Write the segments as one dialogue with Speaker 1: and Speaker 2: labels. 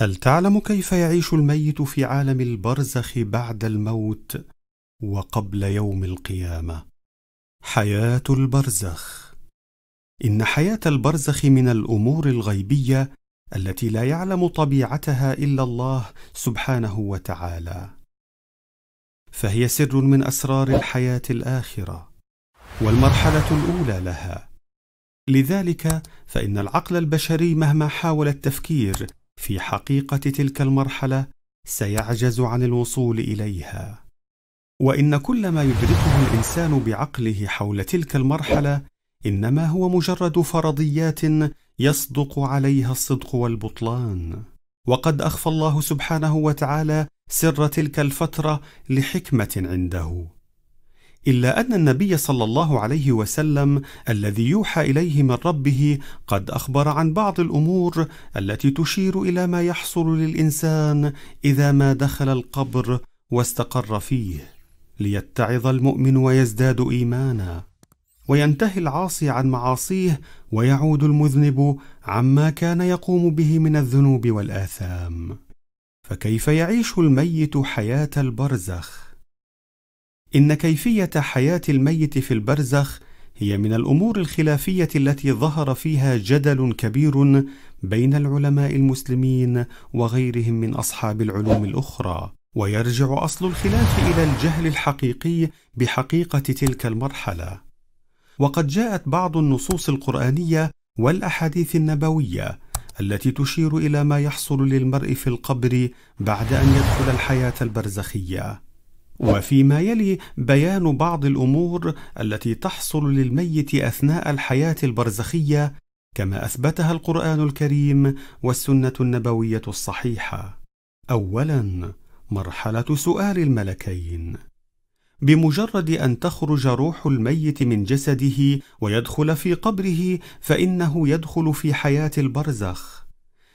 Speaker 1: هل تعلم كيف يعيش الميت في عالم البرزخ بعد الموت وقبل يوم القيامه حياه البرزخ ان حياه البرزخ من الامور الغيبيه التي لا يعلم طبيعتها الا الله سبحانه وتعالى فهي سر من اسرار الحياه الاخره والمرحله الاولى لها لذلك فان العقل البشري مهما حاول التفكير في حقيقه تلك المرحله سيعجز عن الوصول اليها وان كل ما يدركه الانسان بعقله حول تلك المرحله انما هو مجرد فرضيات يصدق عليها الصدق والبطلان وقد اخفى الله سبحانه وتعالى سر تلك الفتره لحكمه عنده الا ان النبي صلى الله عليه وسلم الذي يوحى اليه من ربه قد اخبر عن بعض الامور التي تشير الى ما يحصل للانسان اذا ما دخل القبر واستقر فيه ليتعظ المؤمن ويزداد ايمانا وينتهي العاصي عن معاصيه ويعود المذنب عما كان يقوم به من الذنوب والاثام فكيف يعيش الميت حياه البرزخ إن كيفية حياة الميت في البرزخ هي من الأمور الخلافية التي ظهر فيها جدل كبير بين العلماء المسلمين وغيرهم من أصحاب العلوم الأخرى، ويرجع أصل الخلاف إلى الجهل الحقيقي بحقيقة تلك المرحلة. وقد جاءت بعض النصوص القرآنية والأحاديث النبوية التي تشير إلى ما يحصل للمرء في القبر بعد أن يدخل الحياة البرزخية. وفيما يلي بيان بعض الامور التي تحصل للميت اثناء الحياه البرزخيه كما اثبتها القران الكريم والسنه النبويه الصحيحه اولا مرحله سؤال الملكين بمجرد ان تخرج روح الميت من جسده ويدخل في قبره فانه يدخل في حياه البرزخ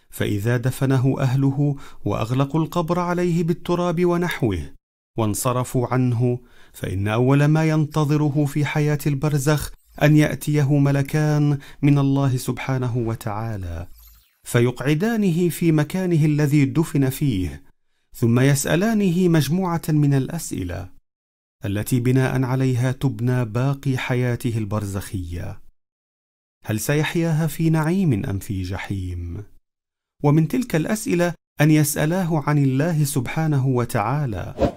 Speaker 1: فاذا دفنه اهله واغلقوا القبر عليه بالتراب ونحوه وانصرفوا عنه فان اول ما ينتظره في حياه البرزخ ان ياتيه ملكان من الله سبحانه وتعالى فيقعدانه في مكانه الذي دفن فيه ثم يسالانه مجموعه من الاسئله التي بناء عليها تبنى باقي حياته البرزخيه هل سيحياها في نعيم ام في جحيم ومن تلك الاسئله ان يسالاه عن الله سبحانه وتعالى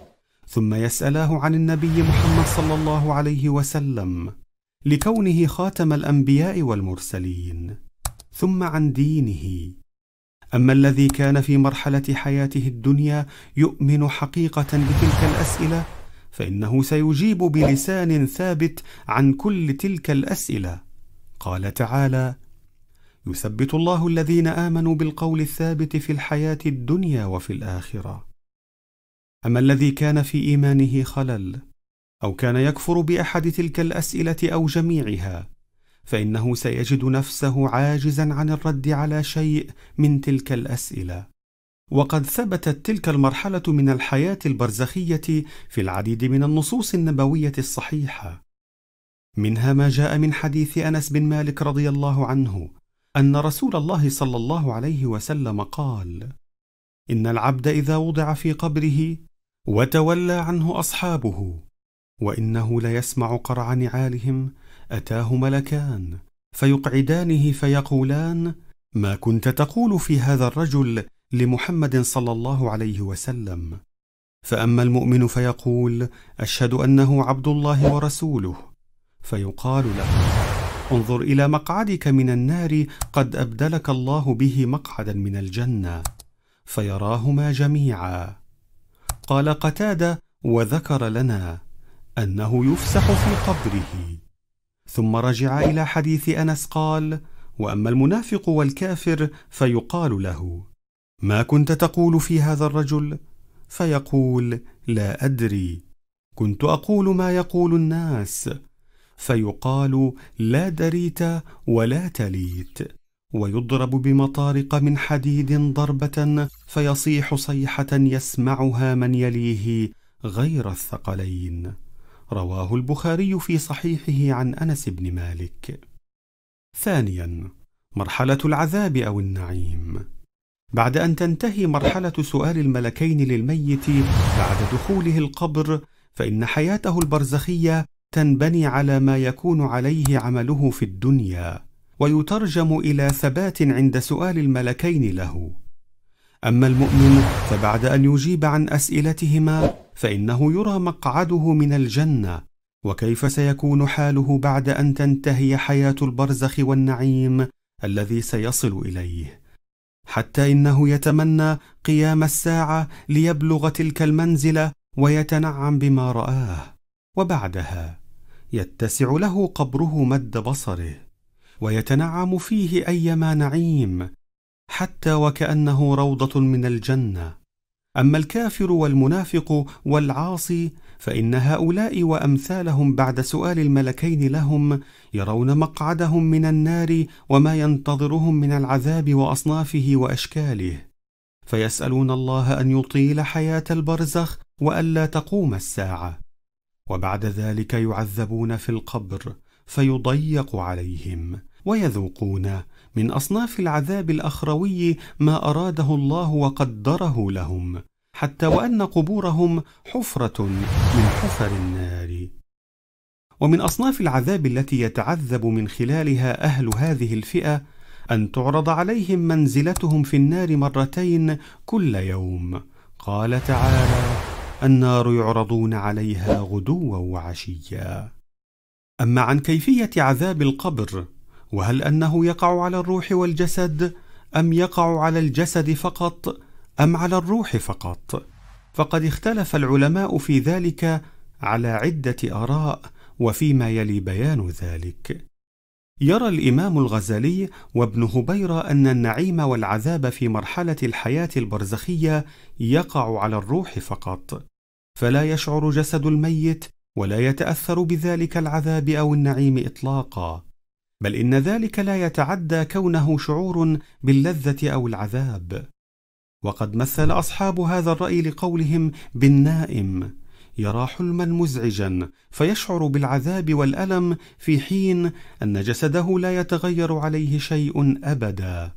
Speaker 1: ثم يسألاه عن النبي محمد صلى الله عليه وسلم لكونه خاتم الأنبياء والمرسلين ثم عن دينه أما الذي كان في مرحلة حياته الدنيا يؤمن حقيقة بتلك الأسئلة فإنه سيجيب بلسان ثابت عن كل تلك الأسئلة قال تعالى يثبت الله الذين امنوا بالقول الثابت في الحياه الدنيا وفي الاخره اما الذي كان في ايمانه خلل او كان يكفر باحد تلك الاسئله او جميعها فانه سيجد نفسه عاجزا عن الرد على شيء من تلك الاسئله وقد ثبتت تلك المرحله من الحياه البرزخيه في العديد من النصوص النبويه الصحيحه منها ما جاء من حديث انس بن مالك رضي الله عنه ان رسول الله صلى الله عليه وسلم قال ان العبد اذا وضع في قبره وتولى عنه اصحابه وانه ليسمع قرع نعالهم اتاه ملكان فيقعدانه فيقولان ما كنت تقول في هذا الرجل لمحمد صلى الله عليه وسلم فاما المؤمن فيقول اشهد انه عبد الله ورسوله فيقال له انظر الى مقعدك من النار قد ابدلك الله به مقعدا من الجنه فيراهما جميعا قال قتاده وذكر لنا انه يفسح في قبره ثم رجع الى حديث انس قال واما المنافق والكافر فيقال له ما كنت تقول في هذا الرجل فيقول لا ادري كنت اقول ما يقول الناس فيقال لا دريت ولا تليت ويضرب بمطارق من حديد ضربه فيصيح صيحه يسمعها من يليه غير الثقلين رواه البخاري في صحيحه عن انس بن مالك ثانيا مرحله العذاب او النعيم بعد ان تنتهي مرحله سؤال الملكين للميت بعد دخوله القبر فان حياته البرزخيه تنبني على ما يكون عليه عمله في الدنيا ويترجم الى ثبات عند سؤال الملكين له اما المؤمن فبعد ان يجيب عن اسئلتهما فانه يرى مقعده من الجنه وكيف سيكون حاله بعد ان تنتهي حياه البرزخ والنعيم الذي سيصل اليه حتى انه يتمنى قيام الساعه ليبلغ تلك المنزله ويتنعم بما راه وبعدها يتسع له قبره مد بصره ويتنعم فيه ايما نعيم حتى وكانه روضه من الجنه اما الكافر والمنافق والعاصي فان هؤلاء وامثالهم بعد سؤال الملكين لهم يرون مقعدهم من النار وما ينتظرهم من العذاب واصنافه واشكاله فيسالون الله ان يطيل حياه البرزخ والا تقوم الساعه وبعد ذلك يعذبون في القبر فيضيق عليهم ويذوقون من اصناف العذاب الاخروي ما اراده الله وقدره لهم حتى وان قبورهم حفره من حفر النار ومن اصناف العذاب التي يتعذب من خلالها اهل هذه الفئه ان تعرض عليهم منزلتهم في النار مرتين كل يوم قال تعالى النار يعرضون عليها غدوا وعشيا أما عن كيفية عذاب القبر وهل أنه يقع على الروح والجسد أم يقع على الجسد فقط أم على الروح فقط فقد اختلف العلماء في ذلك على عدة آراء وفيما يلي بيان ذلك يرى الإمام الغزالي وابن هبيرة أن النعيم والعذاب في مرحلة الحياة البرزخية يقع على الروح فقط، فلا يشعر جسد الميت ولا يتاثر بذلك العذاب او النعيم اطلاقا بل ان ذلك لا يتعدى كونه شعور باللذه او العذاب وقد مثل اصحاب هذا الراي لقولهم بالنائم يرى حلما مزعجا فيشعر بالعذاب والالم في حين ان جسده لا يتغير عليه شيء ابدا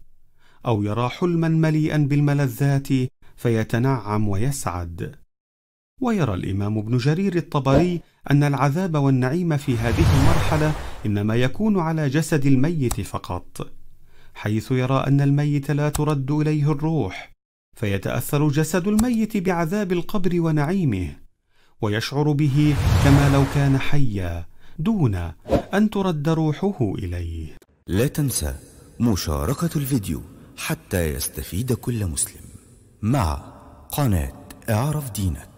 Speaker 1: او يرى حلما مليئا بالملذات فيتنعم ويسعد ويرى الإمام ابن جرير الطبري أن العذاب والنعيم في هذه المرحلة إنما يكون على جسد الميت فقط، حيث يرى أن الميت لا ترد إليه الروح، فيتأثر جسد الميت بعذاب القبر ونعيمه، ويشعر به كما لو كان حيا، دون أن ترد روحه إليه. لا تنسى مشاركة الفيديو حتى يستفيد كل مسلم مع قناة اعرف دينك.